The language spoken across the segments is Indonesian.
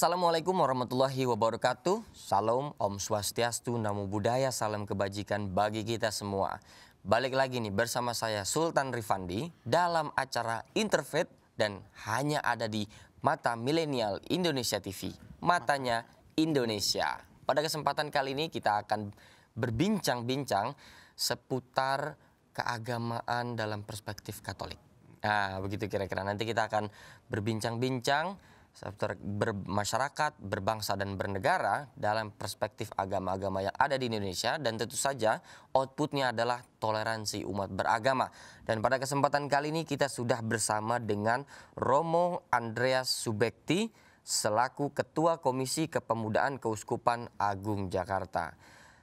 Assalamualaikum warahmatullahi wabarakatuh. Salam Om Swastiastu, Namo Buddhaya, salam kebajikan bagi kita semua. Balik lagi nih bersama saya Sultan Rifandi dalam acara Interfaith dan hanya ada di Mata Milenial Indonesia TV. Matanya Indonesia. Pada kesempatan kali ini kita akan berbincang-bincang seputar keagamaan dalam perspektif Katolik. Nah, begitu kira-kira. Nanti kita akan berbincang-bincang sektor bermasyarakat, berbangsa dan bernegara dalam perspektif agama-agama yang ada di Indonesia dan tentu saja outputnya adalah toleransi umat beragama. Dan pada kesempatan kali ini kita sudah bersama dengan Romo Andreas Subekti selaku Ketua Komisi Kepemudaan Keuskupan Agung Jakarta.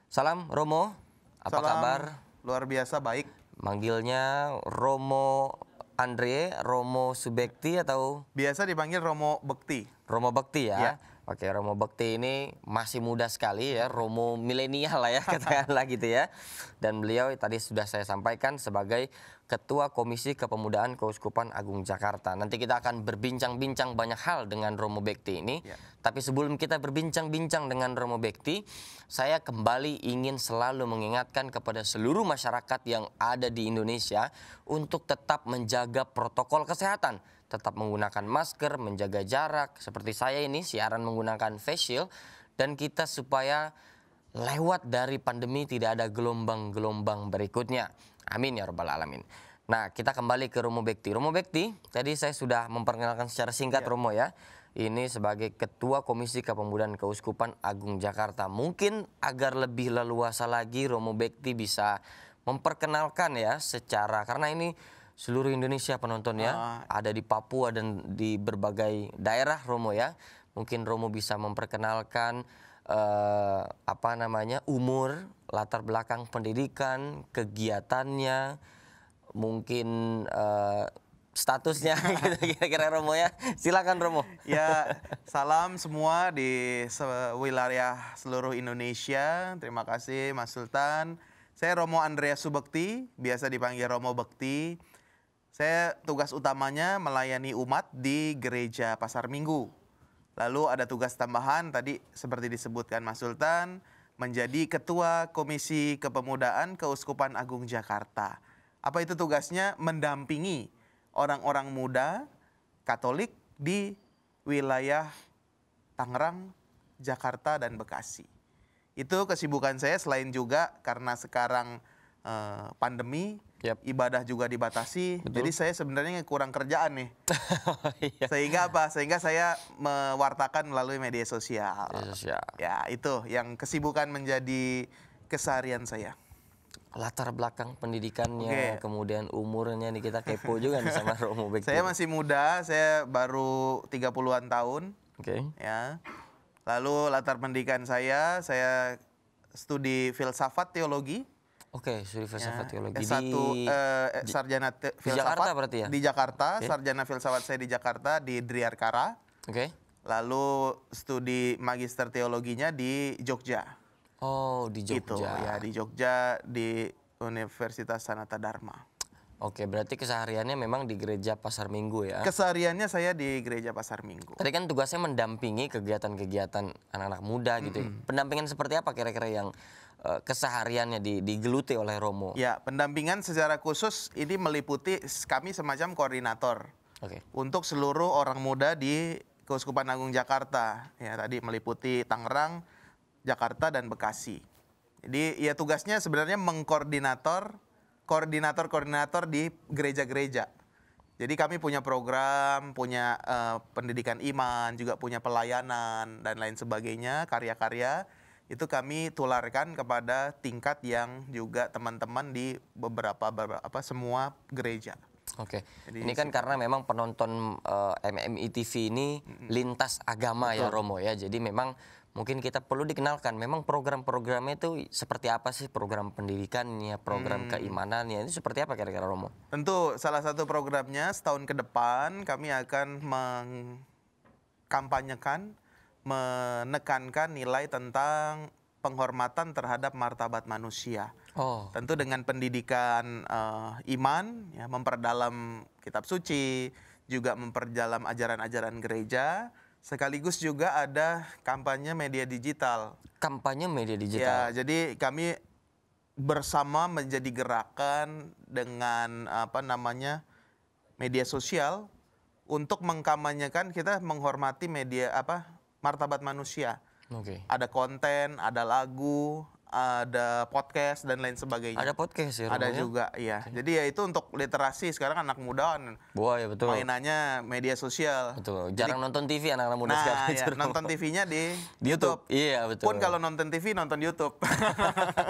Salam Romo, apa Salam. kabar? Luar biasa baik. Manggilnya Romo Andre Romo Subekti atau biasa dipanggil Romo Bekti. Romo Bekti ya. ya. Oke, Romo Bekti ini masih muda sekali ya, Romo milenial lah ya katakanlah gitu ya. Dan beliau tadi sudah saya sampaikan sebagai Ketua Komisi Kepemudaan Keuskupan Agung Jakarta. Nanti kita akan berbincang-bincang banyak hal dengan Romo Bekti ini. Ya. Tapi sebelum kita berbincang-bincang dengan Romo Bekti, saya kembali ingin selalu mengingatkan kepada seluruh masyarakat yang ada di Indonesia untuk tetap menjaga protokol kesehatan tetap menggunakan masker, menjaga jarak. Seperti saya ini siaran menggunakan face shield dan kita supaya lewat dari pandemi tidak ada gelombang-gelombang berikutnya. Amin ya rabbal alamin. Nah, kita kembali ke Romo Bekti. Romo Bekti, tadi saya sudah memperkenalkan secara singkat ya. Romo ya. Ini sebagai Ketua Komisi Kepemudaan Keuskupan Agung Jakarta. Mungkin agar lebih leluasa lagi Romo Bekti bisa memperkenalkan ya secara karena ini seluruh Indonesia penonton ya. Uh. Ada di Papua dan di berbagai daerah Romo ya. Mungkin Romo bisa memperkenalkan uh, apa namanya umur, latar belakang pendidikan, kegiatannya, mungkin uh, statusnya kira-kira Romo ya. Silakan Romo. Ya, salam semua di wilayah seluruh Indonesia. Terima kasih Mas Sultan. Saya Romo Andrea Subekti, biasa dipanggil Romo Bekti. Saya tugas utamanya melayani umat di gereja Pasar Minggu. Lalu ada tugas tambahan tadi seperti disebutkan Mas Sultan menjadi ketua Komisi Kepemudaan Keuskupan Agung Jakarta. Apa itu tugasnya? Mendampingi orang-orang muda Katolik di wilayah Tangerang, Jakarta dan Bekasi. Itu kesibukan saya selain juga karena sekarang Eh, pandemi yep. ibadah juga dibatasi. Betul. Jadi saya sebenarnya kurang kerjaan nih. Iya. Sehingga apa? Sehingga saya mewartakan melalui media sosial. Media sosial. Ya, itu yang kesibukan menjadi keseharian saya. Latar belakang pendidikannya, okay. kemudian umurnya nih kita kepo juga nih sama Romo Beg. Saya masih muda, saya baru 30-an tahun. Oke. Okay. Ya. Lalu latar pendidikan saya, saya studi filsafat teologi. Oke, okay, studi filsafat ya, teologi S1, di eh, eh sarjana te, filsafat Jakarta berarti ya? Di Jakarta, okay. sarjana filsafat saya di Jakarta di Driarkara. Oke. Okay. Lalu studi magister teologinya di Jogja. Oh, di Jogja. Gitu, ya di Jogja di Universitas Sanata Dharma. Oke, berarti kesehariannya memang di gereja Pasar Minggu ya? Kesehariannya saya di gereja Pasar Minggu. Tadi kan tugasnya mendampingi kegiatan-kegiatan anak-anak muda gitu. Mm -hmm. Pendampingan seperti apa kira-kira yang Eh, kesehariannya digeluti oleh Romo. Ya, pendampingan secara khusus ini meliputi kami semacam koordinator okay. untuk seluruh orang muda di Keuskupan Agung Jakarta. Ya, tadi meliputi Tangerang, Jakarta dan Bekasi. Jadi ya tugasnya sebenarnya mengkoordinator koordinator-koordinator di gereja-gereja. Jadi kami punya program, punya uh, pendidikan iman, juga punya pelayanan dan lain sebagainya, karya-karya itu kami tularkan kepada tingkat yang juga teman-teman di beberapa, beberapa apa semua gereja. Oke. Okay. Ini kan karena memang penonton uh, eh, MMI TV ini lintas agama ya, Betul. ya Romo ya. Jadi memang mungkin kita perlu dikenalkan memang program-programnya itu seperti apa sih program pendidikannya, program hmm. keimanannya itu seperti apa kira-kira Romo? Tentu salah satu programnya setahun ke depan kami akan mengkampanyekan menekankan nilai tentang penghormatan terhadap martabat manusia. Oh. Tentu dengan pendidikan uh, iman, ya, memperdalam kitab suci, juga memperdalam ajaran-ajaran gereja, sekaligus juga ada kampanye media digital. Kampanye media digital. Ya, jadi kami bersama menjadi gerakan dengan apa namanya media sosial untuk mengkampanyekan kita menghormati media apa martabat manusia. Okay. Ada konten, ada lagu, ada podcast dan lain sebagainya. Ada podcast ya. Ada ya? juga, iya. Jadi ya itu untuk literasi sekarang anak muda kan. Wah, ya betul. Mainannya media sosial. Betul. Jarang Jadi, nonton TV anak-anak muda nah, sekarang. Nah, ya, nonton TV-nya di, di YouTube. YouTube. Iya, betul. Pun kalau nonton TV nonton YouTube.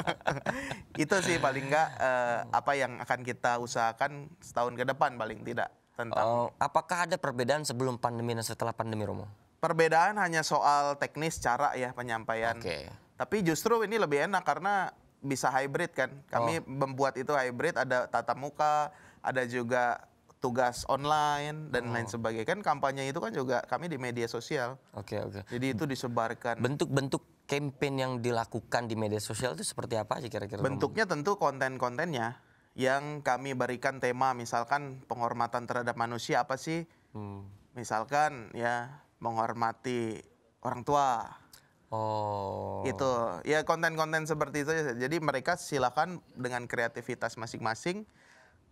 itu sih paling enggak eh, apa yang akan kita usahakan setahun ke depan paling tidak tentang oh, apakah ada perbedaan sebelum pandemi dan setelah pandemi Romo? perbedaan hanya soal teknis cara ya penyampaian. Okay. Tapi justru ini lebih enak karena bisa hybrid kan. Kami oh. membuat itu hybrid ada tatap muka, ada juga tugas online dan oh. lain sebagainya. Kan kampanye itu kan juga kami di media sosial. Oke, okay, oke. Okay. Jadi itu hmm. disebarkan. Bentuk-bentuk campaign yang dilakukan di media sosial itu seperti apa sih kira-kira? Bentuknya tentu konten-kontennya yang kami berikan tema misalkan penghormatan terhadap manusia apa sih? Hmm. Misalkan ya menghormati orang tua. Oh. Itu ya konten-konten seperti itu. Jadi mereka silakan dengan kreativitas masing-masing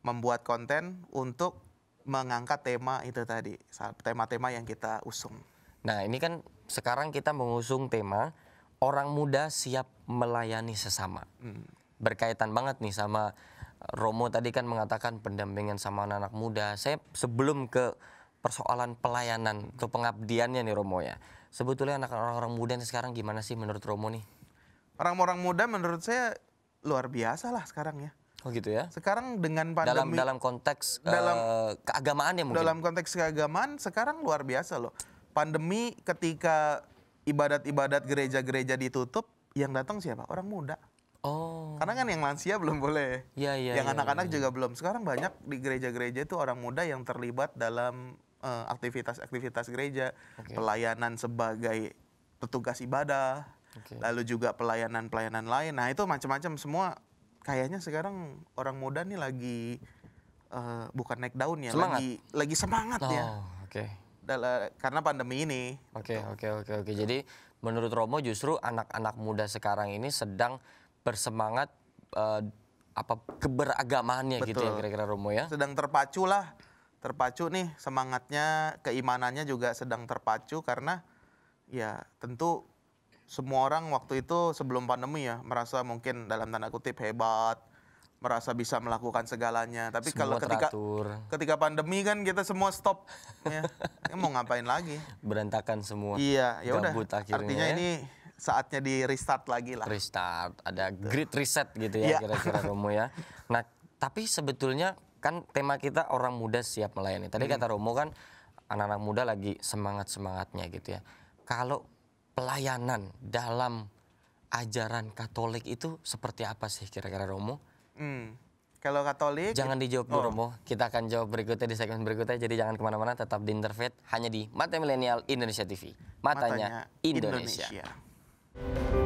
membuat konten untuk mengangkat tema itu tadi, tema-tema yang kita usung. Nah, ini kan sekarang kita mengusung tema orang muda siap melayani sesama. Hmm. Berkaitan banget nih sama Romo tadi kan mengatakan pendampingan sama anak, -anak muda. Saya sebelum ke persoalan pelayanan atau pengabdiannya nih Romo ya. Sebetulnya anak orang-orang muda nih sekarang gimana sih menurut Romo nih? Orang-orang muda menurut saya luar biasa lah sekarang ya. Oh gitu ya. Sekarang dengan pandemi dalam dalam konteks dalam uh, keagamaan ya mungkin. Dalam konteks keagamaan sekarang luar biasa loh. Pandemi ketika ibadat-ibadat gereja-gereja ditutup, yang datang siapa? Orang muda. Oh. Karena kan yang lansia belum boleh. Iya, iya. Yang iya, anak-anak ya, ya, ya. juga belum. Sekarang banyak di gereja-gereja itu orang muda yang terlibat dalam Eh, aktivitas-aktivitas gereja, okay. pelayanan sebagai petugas ibadah, okay. lalu juga pelayanan-pelayanan lain. Nah itu macam-macam semua. Kayaknya sekarang orang muda nih lagi uh, bukan naik daun ya, semangat. lagi lagi semangat ya. oh, ya. Oke. Okay. Eh, karena pandemi ini. Oke gitu. oke oke oke. Jadi menurut Romo justru anak-anak muda sekarang ini sedang bersemangat uh, apa keberagamaannya Betul. gitu ya kira-kira Romo ya. Sedang terpacu lah terpacu nih semangatnya, keimanannya juga sedang terpacu karena ya tentu semua orang waktu itu sebelum pandemi ya merasa mungkin dalam tanda kutip hebat, merasa bisa melakukan segalanya. Tapi semua kalau ketika teratur. ketika pandemi kan kita semua stop ya. ya mau ngapain lagi? Berantakan semua. Iya, ya udah. Artinya ya. ini saatnya di restart lagi lah. Restart, ada grid reset gitu ya iya. kira-kira kamu -kira ya. Nah, tapi sebetulnya kan tema kita orang muda siap melayani. Tadi hmm. kata Romo kan anak-anak muda lagi semangat-semangatnya gitu ya. Kalau pelayanan dalam ajaran Katolik itu seperti apa sih kira-kira Romo? Hmm. Kalau Katolik jangan dijawab dulu oh. Romo. Kita akan jawab berikutnya di segmen berikutnya. Jadi jangan kemana-mana, tetap di interfet hanya di Mata Milenial Indonesia TV. Matanya, Matanya Indonesia. Indonesia.